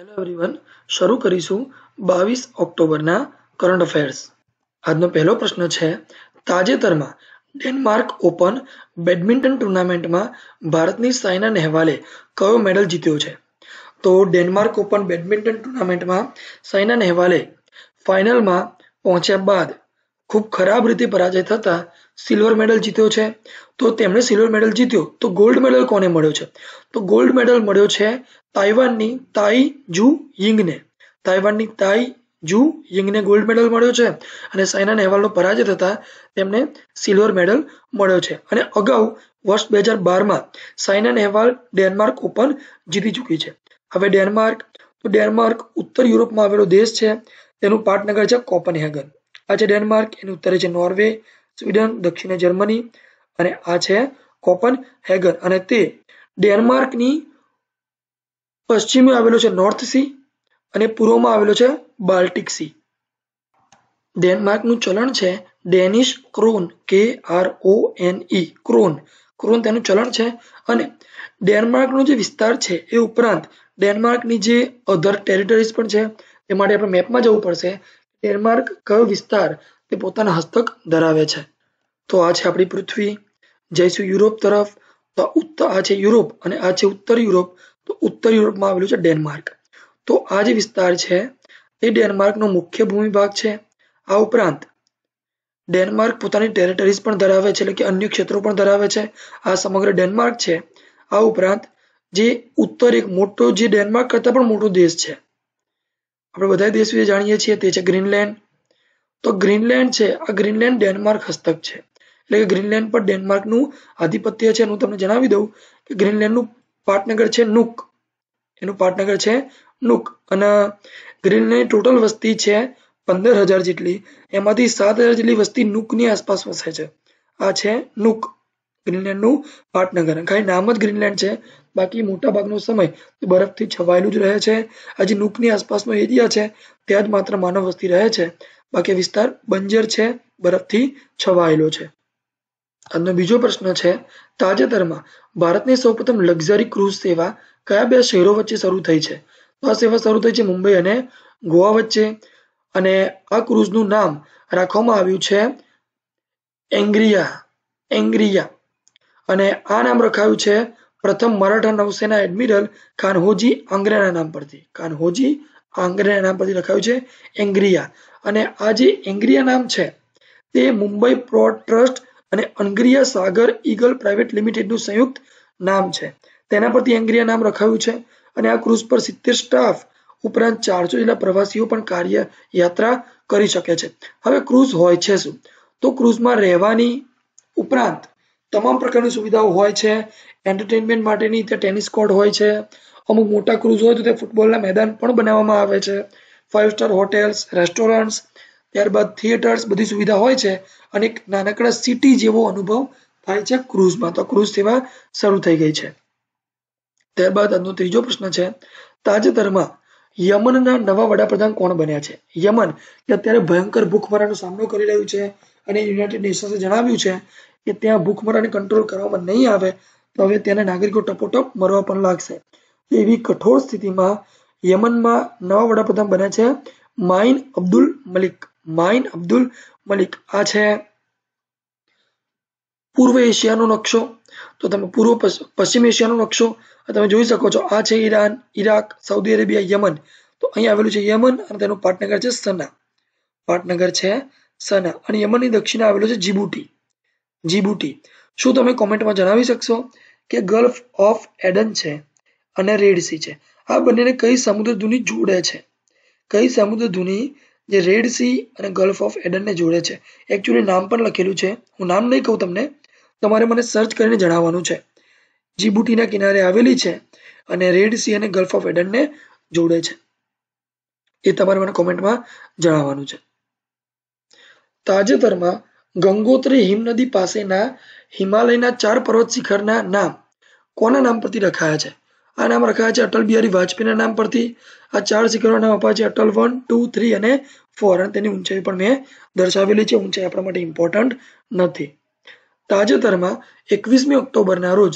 hello everyone શરૂ કરીશું બાવીસ ઓક્ટોબરના કરંટ અફેર્સ આજનો પહેલો પ્રશ્ન છે તાજેતરમાં ડેનમાર્ક ઓપન બેડમિન્ટન ટુર્નામેન્ટમાં ભારતની સાયના નહેવાલે કયો મેડલ જીત્યો છે તો ડેનમાર્ક ઓપન બેડમિન્ટન ટુર્નામેન્ટમાં સાયના નહેવાલે ફાઇનલમાં પહોંચ્યા બાદ ખૂબ ખરાબ રીતે પરાજય થતાં સિલ્વર મેડલ જીત્યો છે તો તેમણે સિલ્વર મેડલ જીત્યો તો ગોલ્ડ મેડલ કોને મળ્યો છે તો ગોલ્ડ મેડલ મળ્યો છે તાઇવાનની તાઈ જુ યિંગને તાઇવાનની તાઈ જુ યિંગને ગોલ્ડ મેડલ મળ્યો છે અને સાયના નહેવાલનો પરાજય થતાં તેમને સિલ્વર મેડલ મળ્યો છે અને અગાઉ વર્ષ બે હજાર બારમાં સાયના નહેવાલ ડેનમાર્ક ઓપન જીતી ચૂકી છે હવે ડેનમાર્ક તો ડેનમાર્ક ઉત્તર યુરોપમાં આવેલો દેશ છે તેનું પાટનગર છે કોપનહેગન આ છે ડેનમાર્ક એની ઉત્તરે છે નોર્વે સ્વીડન દક્ષિણે જર્મની અને આ છે કોપન હેગન અને તે ડેનમાર્કની પશ્ચિમે આવેલો છે નોર્થ સી અને પૂર્વમાં આવેલો છે બાલ્ટિક સી ડેનમાર્કનું ચલણ છે Danish krone K R O N E krone krone તેનું ચલણ છે અને ડેનમાર્કનો જે વિસ્તાર છે એ ઉપરાંત ડેનમાર્કની જે અધર ટેરિટરીઝ પણ છે તે માટે આપણે મેપમાં જવું પડશે ડેનમાર્ક કયો વિસ્તાર તે પોતાના હસ્તક ધરાવે છે તો આ છે આપણી પૃથ્વી જઈશું યુરોપ તરફ તો ઉત્તર આ છે યુરોપ અને આ છે ઉત્તર યુરોપ તો ઉત્તર યુરોપમાં આવેલું છે ડેનમાર્ક તો આ જે વિસ્તાર છે એ ડેનમાર્કનો મુખ્ય ભૂમિભાગ છે આ ઉપરાંત ડેનમાર્ક પોતાની ટેરેટરીઝ પણ ધરાવે છે એટલે કે અન્ય ક્ષેત્રો પણ ધરાવે છે આ સમગ્ર ડેનમાર્ક છે આ ઉપરાંત જે ઉત્તર એક મોટો જે ડેનમાર્ક કરતાં પણ મોટો દેશ છે આપણે બધા દેશ વિશે જાણીએ છીએ તે છે ગ્રીનલેન્ડ તો ગ્રીનલેન્ડ છે આ ગ્રીનલેન્ડ ડેનમાર્ક હસ્તક છે એટલે કે ગ્રીનલેન્ડ પર ડેનમાર્કનું આધિપત્ય છે હું તમને જણાવી દઉં કે ગ્રીનલેન્ડનું પાટનગર છે નુક એનું પાટનગર છે નુક અને ગ્રીનલેન્ડની ટોટલ વસ્તી છે પંદર હજાર જેટલી એમાંથી સાત હજાર જેટલી વસ્તી નુકની આસપાસ વસે છે આ છે નુક ગ્રીનલેન્ડનું પાટનગર ખાલી નામ જ ગ્રીનલેન્ડ છે બાકી મોટાભાગનો સમય બરફથી છવાયેલું જ રહે છે હજી નૂકની આસપાસનો એરિયા છે ત્યાં જ માત્ર માનવ વસ્તી રહે છે બાકી વિસ્તાર બંજર છે બરફથી છવાયેલો છે આજનો બીજો પ્રશ્ન છે તાજેતરમાં ભારતની સૌપ્રથમ લક્ઝરી ક્રૂઝ સેવા કયા બે શહેરો વચ્ચે શરૂ થઈ છે તો આ સેવા શરૂ થઈ છે મુંબઈ અને ગોવા વચ્ચે અને આ ક્રૂઝનું નામ રાખવામાં આવ્યું છે એંગ્રિયા એંગ્રિયા અને આ નામ રખાયું છે પ્રથમ મરાઠા નૌસેના એડમિરલ કાનહોજી આંગ્રેના નામ પરથી કાનહોજી આંગ્રેના નામ પરથી લખાયું છે એંગ્રિયા અને આ જે એંગ્રિયા નામ છે તે મુંબઈ પોર્ટ ટ્રસ્ટ અને અંગ્રિયા સાગર ઈગલ પ્રાઇવેટ લિમિટેડનું સંયુક્ત નામ છે તેના પરથી એંગ્રિયા નામ રખાયું છે અને આ ક્રુઝ પર સિત્તેર સ્ટાફ ઉપરાંત ચારસો જેટલા પ્રવાસીઓ પણ કાર્ય યાત્રા કરી શકે છે હવે ક્રુઝ હોય છે શું તો ક્રુઝમાં રહેવાની ઉપરાંત તમામ પ્રકારની સુવિધાઓ હોય છે એન્ટરટેનમેન્ટ માટેની ત્યાં ટેનિસ કોર્ટ હોય છે અમુક મોટા ક્રૂઝ હોય તો ત્યાં ફૂટબોલના મેદાન પણ બનાવવામાં આવે છે ફાઇવ સ્ટાર હોટેલ્સ રેસ્ટોરન્ટ્સ ત્યારબાદ થિયેટર્સ બધી સુવિધા હોય છે અને એક નાનકડા સિટી જેવો અનુભવ થાય છે ક્રૂઝમાં તો ક્રૂઝ સેવા શરૂ થઈ ગઈ છે ત્યારબાદ આજનો ત્રીજો પ્રશ્ન છે તાજેતરમાં યમનના નવા વડાપ્રધાન કોણ બન્યા છે યમન કે અત્યારે ભયંકર ભૂખમરાનો સામનો કરી રહ્યું છે અને યુનાઇટેડ નેશન્સે જણાવ્યું છે કે ત્યાં ભૂખમરાને કંટ્રોલ કરવામાં નહીં આવે તો હવે ત્યાંના નાગરિકો ટપોટપ મરવા પણ લાગશે એવી કઠોર સ્થિતિમાં યમનમાં નવા વડાપ્રધાન બન્યા છે Maeen Abdul Malik Maeen Abdul Malik આ છે પૂર્વ એશિયાનો નકશો તો તમે પૂર્વ પશ્ચિમ એશિયાનો નકશો તમે જોઈ શકો છો આ છે Iran Iraq Saudi Arabia Yemen તો અહીં આવેલું છે યમન અને તેનું પાટનગર છે સના પાટનગર છે સના અને યમનની દક્ષિણે આવેલું છે જીબુટી જીબુટી શું તમે કોમેન્ટમાં જણાવી શકશો કે ગલ્ફ ઓફ એડન છે અને રેડ સી છે આ બંનેને કઈ સમુદ્ર ધુની જોડે છે કઈ સમુદ્ર ધુની જે રેડ સી અને ગલ્ફ ઓફ એડનને જોડે છે એકચ્યુઅલી નામ પણ લખેલું છે હું નામ નહીં કહું તમને તમારે મને સર્ચ કરીને જણાવવાનું છે જીબુટીના કિનારે આવેલી છે અને રેડ સી અને ગલ્ફ ઓફ એડનને જોડે છે એ તમારે મને કોમેન્ટમાં જણાવવાનું છે તાજેતરમાં ગંગોત્રી હિમનદી પાસેના હિમાલયના ચાર પર્વત શિખરના નામ કોના નામ પરથી રખાયા છે આ નામ રખાયા છે અટલ બિહારી વાજપેયીના નામ પરથી આ ચાર શિખરોના નામ અપાયા છે અટલ વન ટુ થ્રી અને ફોર અને તેની ઊંચાઈ પણ મેં દર્શાવેલી છે ઊંચાઈ આપણા માટે ઇમ્પોર્ટન્ટ નથી તાજેતરમાં એકવીસમી ઓક્ટોબરના રોજ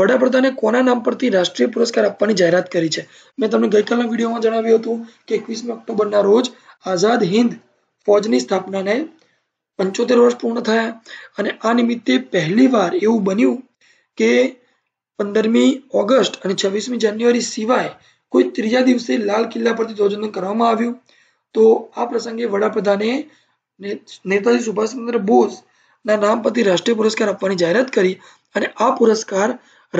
વડાપ્રધાને કોના નામ પરથી રાષ્ટ્રીય પુરસ્કાર આપવાની જાહેરાત કરી છે મેં તમને ગઈકાલના વિડીયોમાં જણાવ્યું હતું કે એકવીસમી ઓક્ટોબરના રોજ આઝાદ હિન્દ ફોજની સ્થાપનાને પંચોતેર વર્ષ પૂર્ણ થયા અને આ નિમિત્તે પહેલી વાર એવું બન્યું કે પંદરમી ઓગસ્ટ અને છવ્વીસમી જાન્યુઆરી સિવાય કોઈ ત્રીજા દિવસે લાલ કિલ્લા પરથી ધ્વજવંદન કરવામાં આવ્યું તો આ પ્રસંગે વડાપ્રધાને નેતાજી સુભાષચંદ્ર બોઝના નામ પરથી રાષ્ટ્રીય પુરસ્કાર આપવાની જાહેરાત કરી અને આ પુરસ્કાર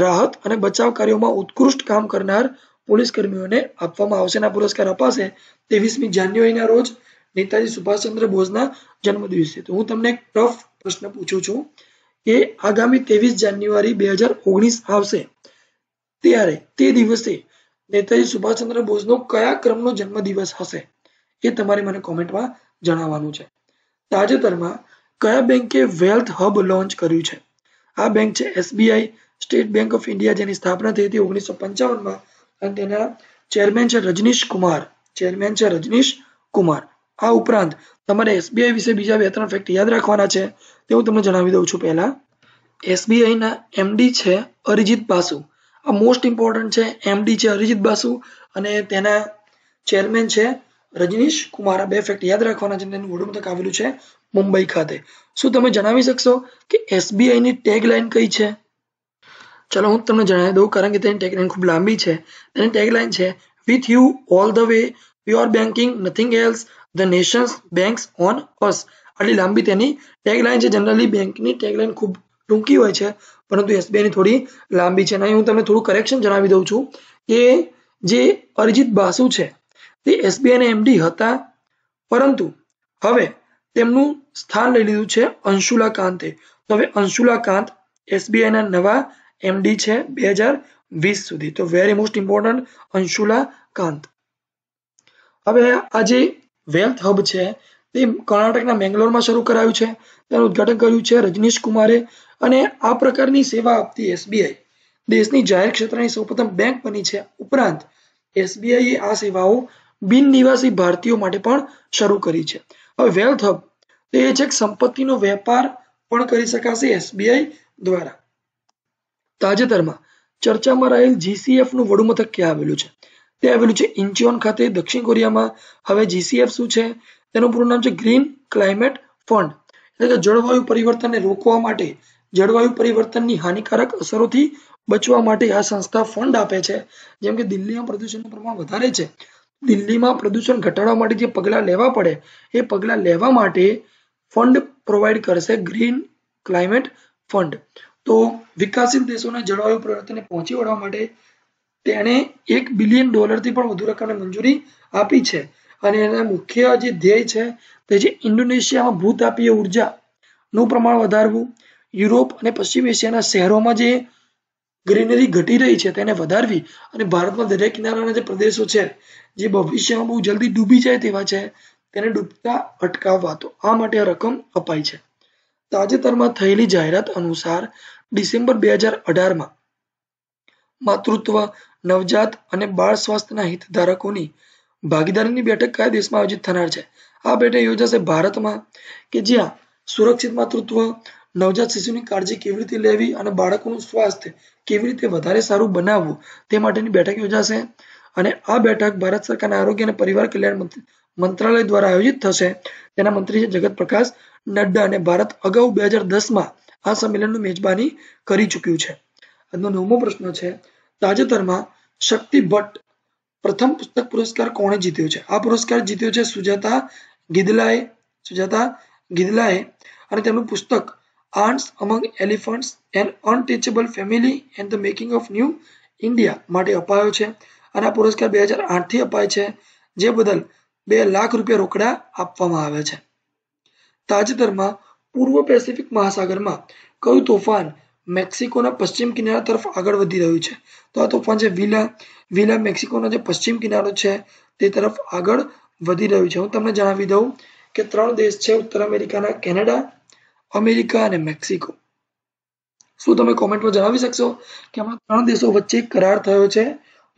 રાહત અને બચાવ કાર્યોમાં ઉત્કૃષ્ટ કામ કરનાર પોલીસ કર્મીઓને આપવામાં આવશે આ પુરસ્કાર અપાશે તેવીસમી જાન્યુઆરીના રોજ નેતાજી સુભાષચંદ્ર બોઝના જન્મદિવસે તો હું તમને એક ટફ પ્રશ્ન પૂછું છું કે આગામી ત્રેવીસ જાન્યુઆરી બે હજાર ઓગણીસ આવશે ત્યારે તે દિવસે નેતાજી સુભાષચંદ્ર બોઝનો કયા ક્રમનો જન્મદિવસ હશે એ તમારે મને કોમેન્ટમાં જણાવવાનું છે તાજેતરમાં કયા બેંકે વેલ્થ હબ લોન્ચ કર્યું છે આ બેંક છે SBI State Bank of India જેની સ્થાપના થઈ હતી ઓગણીસો પંચાવનમાં અને તેના ચેરમેન છે રજનીશ કુમાર ચેરમેન છે રજનીશ કુમાર આ ઉપરાંત તમારે એસબીઆઈ વિશે બીજા બે ત્રણ ફેક્ટ યાદ રાખવાના છે તે હું તમને જણાવી દઉં છું પહેલાં એસબીઆઈના એમડી છે અરિજીત બાસુ આ મોસ્ટ ઇમ્પોર્ટન્ટ છે એમડી છે અરિજીત બાસુ અને તેના ચેરમેન છે રજનીશ કુમાર બે ફેક્ટ યાદ રાખવાના છે તેનું વડુમથક આવેલું છે મુંબઈ ખાતે શું તમે જણાવી શકશો કે એસબીઆઈની ટેગ ટેગલાઇન કઈ છે ચલો હું તમને જણાવી દઉં કારણ કે તેની ટેગલાઇન ખૂબ લાંબી છે તેની ટેગલાઇન છે with you all the way your banking nothing else the nations banks on us આટલી લાંબી તેની ટેગલાઇન છે જનરલી બેંકની ટેગલાઇન ખૂબ ટૂંકી હોય છે પરંતુ એસબીઆઈની થોડી લાંબી છે અને હું તમને થોડું કરેક્શન જણાવી દઉં છું કે જે અરિજિત બાસુ છે તે એસબીઆઈના એમડી હતા પરંતુ હવે તેમનું સ્થાન લઈ લીધું છે અંશુલા કાંતે તો હવે અંશુલા કાંત એસબીઆઈના નવા એમડી છે બે હજાર વીસ સુધી તો very most important Anshula Kant હવે આજે વેલ્થ હબ છે તે કર્ણાટકના મેંગ્લોરમાં શરૂ કરાયું છે તેનું ઉદ્ઘાટન કર્યું છે રજનીશ કુમારે અને આ પ્રકારની સેવા આપતી એસબીઆઈ દેશની જાહેર ક્ષેત્રની સૌપ્રથમ બેંક બની છે ઉપરાંત એસબીઆઈએ આ સેવાઓ બિન નિવાસી ભારતીયો માટે પણ શરૂ કરી છે હવે વેલ્થ હબ તે છે સંપત્તિનો વેપાર પણ કરી શકાશે એસબીઆઈ દ્વારા તાજેતરમાં ચર્ચામાં રહેલ જીસીએફનું વડુમથક ક્યાં આવેલું છે તે આવેલું છે ઇન્ચિયોન ખાતે દક્ષિણ કોરિયામાં હવે જીસીએફ શું છે તેનું પૂરું નામ છે ગ્રીન ક્લાઇમેટ ફંડ એટલે કે જળવાયુ પરિવર્તનને રોકવા માટે જળવાયુ પરિવર્તનની હાનિકારક અસરોથી બચવા માટે આ સંસ્થા ફંડ આપે છે જેમ કે દિલ્હીમાં પ્રદૂષણનું પ્રમાણ વધારે છે દિલ્હીમાં પ્રદૂષણ ઘટાડવા માટે જે પગલાં લેવા પડે એ પગલાં લેવા માટે ફંડ પ્રોવાઈડ કરશે ગ્રીન ક્લાઇમેટ ફંડ તો વિકાસશીલ દેશોના જળવાયુ પરિવર્તનને પહોંચી વળવા માટે તેણે એક બિલિયન ડોલરથી પણ વધુ રકમને મંજૂરી આપી છે અને એના મુખ્ય જે ધ્યેય છે તે છે ઇન્ડોનેશિયામાં ભૂતાપીય ઉર્જાનું પ્રમાણ વધારવું યુરોપ અને પશ્ચિમ એશિયાના શહેરોમાં જે ગ્રીનરી ઘટી રહી છે તેને વધારવી અને ભારતમાં દરિયા કિનારાના જે પ્રદેશો છે જે ભવિષ્યમાં બહુ જલ્દી ડૂબી જાય તેવા છે તેને ડૂબતા અટકાવવા તો આ માટે રકમ અપાઈ છે તાજેતરમાં થયેલી જાહેરાત અનુસાર ડિસેમ્બર બે હજાર અઢારમાં માતૃત્વ નવજાત અને બાળ સ્વાસ્થ્યના હિતધારકોની ભાગીદારીની બેઠક કયા દેશમાં આયોજિત થનાર છે આ બેઠક યોજાશે ભારતમાં કે જ્યાં સુરક્ષિત માતૃત્વ નવજાત શિશુની કાળજી કેવી રીતે લેવી અને બાળકોનું સ્વાસ્થ્ય કેવી રીતે વધારે સારું બનાવવું તે માટેની બેઠક યોજાશે અને આ બેઠક ભારત સરકારના આરોગ્ય અને પરિવાર કલ્યાણ મંત્રાલય દ્વારા આયોજિત થશે તેના મંત્રી છે જગત પ્રકાશ નડ્ડા અને ભારત અગાઉ બે હજાર દસમાં આ સંમેલનનું મેજબાની કરી ચૂક્યું છે આજનો નવમો પ્રશ્ન છે તાજેતરમાં શક્તિ ભટ્ટ પ્રથમ પુસ્તક પુરસ્કાર કોણે જીત્યો છે આ પુરસ્કાર જીત્યો છે સુજાતા ગિદલાએ સુજાતા ગિદલાએ અને તેમનું પુસ્તક ants among elephants and untouchable family and the making of new India માટે અપાયો છે અને આ પુરસ્કાર બે હજાર આઠથી અપાય છે જે બદલ બે લાખ રૂપિયા રોકડા આપવામાં આવે છે તાજેતરમાં પૂર્વ પેસિફિક મહાસાગરમાં કયું તોફાન મેક્સિકોના પશ્ચિમ કિનારા તરફ આગળ વધી રહ્યું છે તો આ તોફાન છે વિલા વિલા મેક્સિકોનો જે પશ્ચિમ કિનારો છે તે તરફ આગળ વધી રહ્યું છે હું તમને જણાવી દઉં કે ત્રણ દેશ છે ઉત્તર અમેરિકાના કેનેડા અમેરિકા અને મેક્સિકો શું તમે કોમેન્ટમાં જણાવી શકશો કે આમાં ત્રણ દેશો વચ્ચે કરાર થયો છે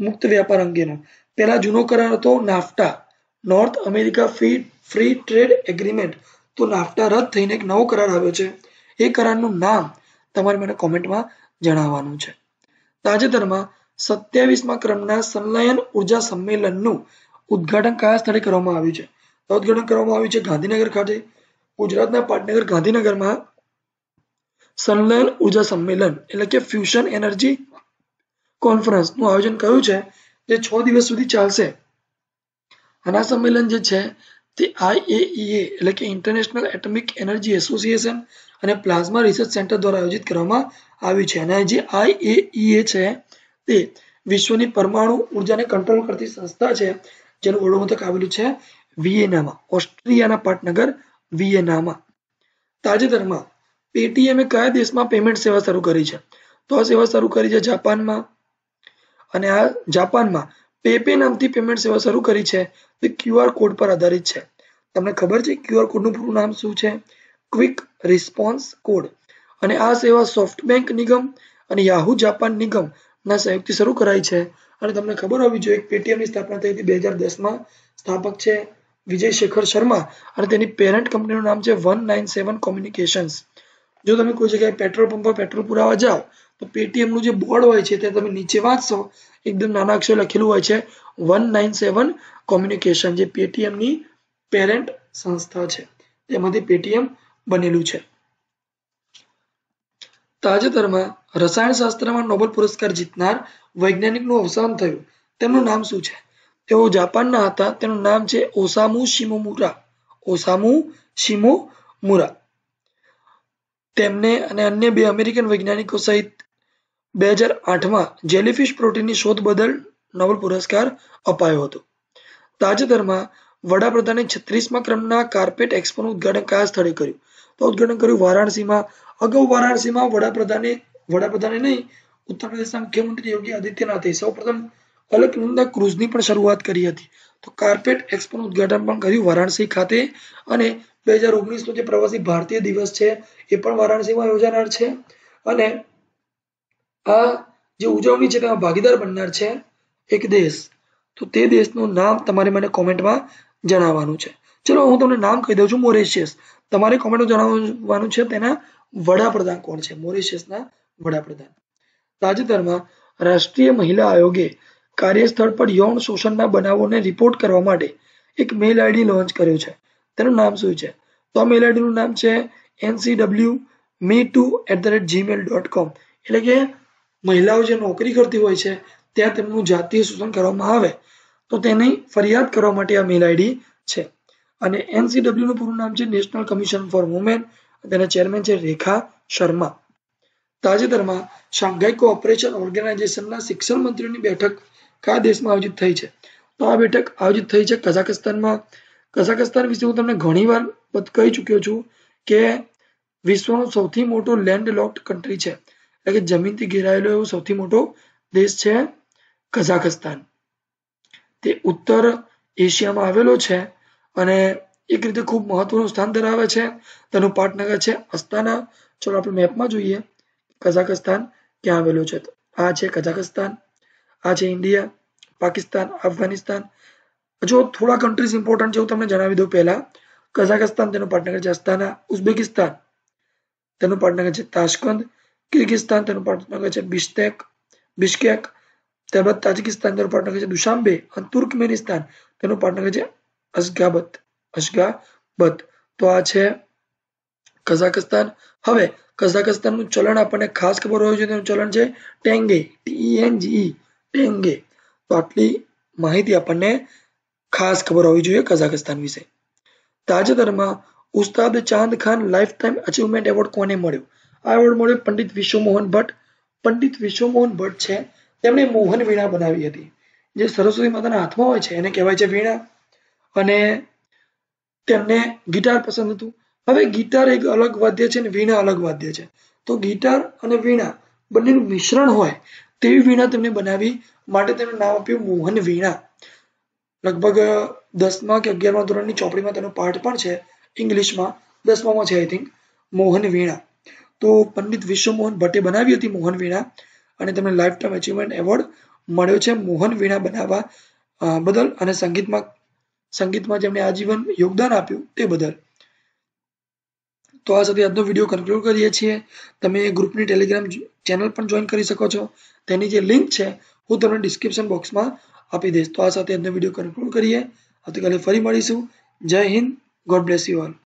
મુક્ત વ્યાપાર અંગેનો પહેલા જૂનો કરાર હતો NAFTA North America free free trade agreement તો નાફ્ટા રદ થઈને એક નવો કરાર આવ્યો છે એ કરારનું નામ તમારે મને કોમેન્ટમાં જણાવવાનું છે તાજેતરમાં સત્યાવીસમાં ક્રમના સંલયન ઉર્જા સંમેલનનું ઉદ્ઘાટન કયા સ્થળે કરવામાં આવ્યું છે ઉદ્ઘાટન કરવામાં આવ્યું છે ગાંધીનગર ખાતે ગુજરાતના પાટનગર ગાંધીનગરમાં સંલયન ઉર્જા સંમેલન એટલે કે ફ્યુશન એનર્જી કોન્ફરન્સનું આયોજન કર્યું છે જે છ દિવસ સુધી ચાલશે આના સંમેલન જે છે તે આઈએઈએ એટલે કે ઇન્ટરનેશનલ એટમિક એનર્જી એસોસિએશન અને પ્લાઝમા રિસર્ચ સેન્ટર દ્વારા આયોજિત કરવામાં આવ્યું છે અને જે આઈએઈએ છે તે વિશ્વની પરમાણુ ઉર્જાને કંટ્રોલ કરતી સંસ્થા છે જેનું વડો મથક આવેલું છે વિયેનામાં ઓસ્ટ્રિયાના પાટનગર વિયેનામાં તાજેતરમાં પેટીએમે કયા દેશમાં પેમેન્ટ સેવા શરૂ કરી છે તો આ સેવા શરૂ કરી છે જાપાનમાં અને આ જાપાનમાં પેપે નામથી પેમેન્ટ સેવા શરૂ કરી છે તે ક્યુઆર કોડ પર આધારિત છે તમને ખબર છે ક્યુઆર કોડનું પૂરું નામ શું છે ક્વિક રિસ્પોન્સ કોડ અને આ સેવા સોફ્ટબેંક નિગમ અને યાહુ જાપાન નિગમ ના સંયુક્તથી શરૂ કરાઈ છે અને તમને ખબર હોવી જોઈએ પેટીએમની સ્થાપના થઈ હતી બે હજાર દસમાં સ્થાપક છે વિજય શેખર શર્મા અને તેની પેરેન્ટ કંપનીનું નામ છે વન નાઇન સેવન કોમ્યુનિકેશન્સ જો તમે કોઈ જગ્યાએ પેટ્રોલ પંપ પર પેટ્રોલ પુરાવા જાઓ તો નું જે બોર્ડ હોય છે તે તમે નીચે વાંચશો એકદમ નાના અક્ષર લખેલું હોય છે વન નાઇન સેવન કોમ્યુનિકેશન જે પેટીએમ ની પેરેન્ટ સંસ્થા છે તેમાંથી પેટીએમ બનેલું છે તાજેતરમાં રસાયણશાસ્ત્રમાં નોબેલ પુરસ્કાર જીતનાર વૈજ્ઞાનિકનું અવસાન થયું તેમનું નામ શું છે તેઓ જાપાનના હતા તેનું નામ છે ઓસામુ શિમોમુરા ઓસામુ શિમોમુરા તેમને અને અન્ય બે અમેરિકન વૈજ્ઞાનિકો સહિત બે હજાર આઠમાં જેલીફિશ પ્રોટીનની શોધ બદલ નોબલ પુરસ્કાર અપાયો હતો તાજેતરમાં વડાપ્રધાને છત્રીસમા ક્રમના કાર્પેટ એક્સપોનું ઉદ્ઘાટન કયા સ્થળે કર્યું તો ઉદ્ઘાટન કર્યું વારાણસીમાં અગાઉ વારાણસીમાં વડાપ્રધાને વડાપ્રધાને નહીં ઉત્તર પ્રદેશના મુખ્યમંત્રી યોગી આદિત્યનાથે સૌપ્રથમ અલકનંદા ક્રુઝની પણ શરૂઆત કરી હતી તો કાર્પેટ એક્સપોનું ઉદ્ઘાટન પણ કર્યું વારાણસી ખાતે અને બે હજાર ઓગણીસનો જે પ્રવાસી ભારતીય દિવસ છે એ પણ વારાણસીમાં યોજાનાર છે અને આ જે ઉજવણી છે તેમાં ભાગીદાર બનનાર છે એક દેશ તો તે દેશનું નામ તમારે મને કોમેન્ટમાં જણાવવાનું છે ચલો હું તમને નામ કહી દઉં છું મોરેશિયસ તમારે કોમેન્ટમાં જણાવવાનું છે તેના વડાપ્રધાન કોણ છે મોરેશિયસના વડાપ્રધાન તાજેતરમાં રાષ્ટ્રીય મહિલા આયોગે કાર્યસ્થળ પર યૌન શોષણના બનાવોને રિપોર્ટ કરવા માટે એક મેલ આઈડી લોન્ચ કર્યો છે તેનું નામ શું છે તો આ મેલ આઈડીનું નામ છે NCW me too at the rate Gmail dot com એટલે કે મહિલાઓ જે નોકરી કરતી હોય છે ત્યાં તેમનું જાતીય શોષણ કરવામાં આવે તો તેની ફરિયાદ કરવા માટે આ મેલ આઈડી છે અને એનસીડબ્લ્યુનું પૂરું નામ છે નેશનલ કમિશન ફોર વુમેન તેના ચેરમેન છે રેખા શર્મા તાજેતરમાં શાંઘાઈ કોઓપરેશન ઓર્ગેનાઇઝેશનના શિક્ષણ મંત્રીઓની બેઠક કયા દેશમાં આયોજિત થઈ છે તો આ બેઠક આયોજિત થઈ છે કઝાકસ્તાનમાં કઝાકસ્તાન વિશે હું તમને ઘણી વાર કહી ચૂક્યો છું કે વિશ્વનું સૌથી મોટું લેન્ડ લોક્ડ કન્ટ્રી છે એટલે કે જમીનથી ઘેરાયેલો એવો સૌથી મોટો દેશ છે કઝાકસ્તાન તે ઉત્તર એશિયામાં આવેલો છે અને એક રીતે ખૂબ મહત્વનું સ્થાન ધરાવે છે તેનું પાટનગર છે અસ્તાના ચલો આપણે મેપમાં જોઈએ કઝાકસ્તાન ક્યાં આવેલું છે આ છે કઝાકસ્તાન આ છે ઇન્ડિયા પાકિસ્તાન અફઘાનિસ્તાન જો થોડા કન્ટ્રીઝ ઇમ્પોર્ટન્ટ છે હું તમને જણાવી દઉં પહેલા કઝાકસ્તાન તેનું પાટનગર છે અસ્તાના ઉઝબેકિસ્તાન તેનું પાટનગર છે તાશ્કંદ કિર્ગિસ્તાન તેનું પાટનગર છે બિશ્કેક બિશ્કેક ત્યારબાદ તાજિકિસ્તાન તેનું પાટનગર છે દુશાંબે અને તુર્કમેનિસ્તાન તેનું પાટનગર છે અસગાબત અસગાબત તો આ છે કઝાકસ્તાન હવે કઝાકસ્તાનનું ચલણ આપણને ખાસ ખબર હોવી જોઈએ તેનું ચલણ છે ટેંગે ટીએનજીઈ ટેંગે તો આટલી માહિતી આપણને ખાસ ખબર હોવી જોઈએ કઝાકસ્તાન વિશે તાજેતરમાં Ustad Chand Khan lifetime achievement award કોને મળ્યો આગળ મળે પંડિત વિશ્વમોહન ભટ્ટ પંડિત વિશ્વમોહન ભટ્ટ છે તેમણે મોહન વીણા બનાવી હતી જે સરસ્વતી માતાના હાથમાં હોય છે એને કહેવાય છે વીણા અને તેમને ગિટાર પસંદ હતું હવે ગિટાર એક અલગ વાદ્ય છે અને વીણા અલગ વાદ્ય છે તો ગિટાર અને વીણા બંનેનું મિશ્રણ હોય તેવી વીણા તેમને બનાવી માટે તેમનું નામ આપ્યું મોહન વીણા લગભગ દસમા કે અગિયારમા ધોરણની ચોપડીમાં તેનો પાઠ પણ છે ઇંગ્લિશમાં દસમામાં છે આઈ થિંક મોહન વીણા તો પંડિત વિશ્વમોહન ભટ્ટે બનાવી હતી મોહન વીણા અને તેમને લાઈફ ટાઈમ અચીવમેન્ટ એવોર્ડ મળ્યો છે મોહન વીણા બનાવવા બદલ અને સંગીતમાં સંગીતમાં જેમણે આજીવન યોગદાન આપ્યું તે બદલ તો આ સાથે આજનો વિડીયો કન્ક્લુડ કરીએ છીએ તમે ગ્રુપની ટેલિગ્રામ ચેનલ પણ જોઈન કરી શકો છો તેની જે લિંક છે હું તમને ડિસ્ક્રિપ્શન બોક્સમાં આપી દઈશ તો આ સાથે આજનો વિડીયો કન્ક્લુડ કરીએ આવતીકાલે ફરી મળીશું Jai Hind God bless you all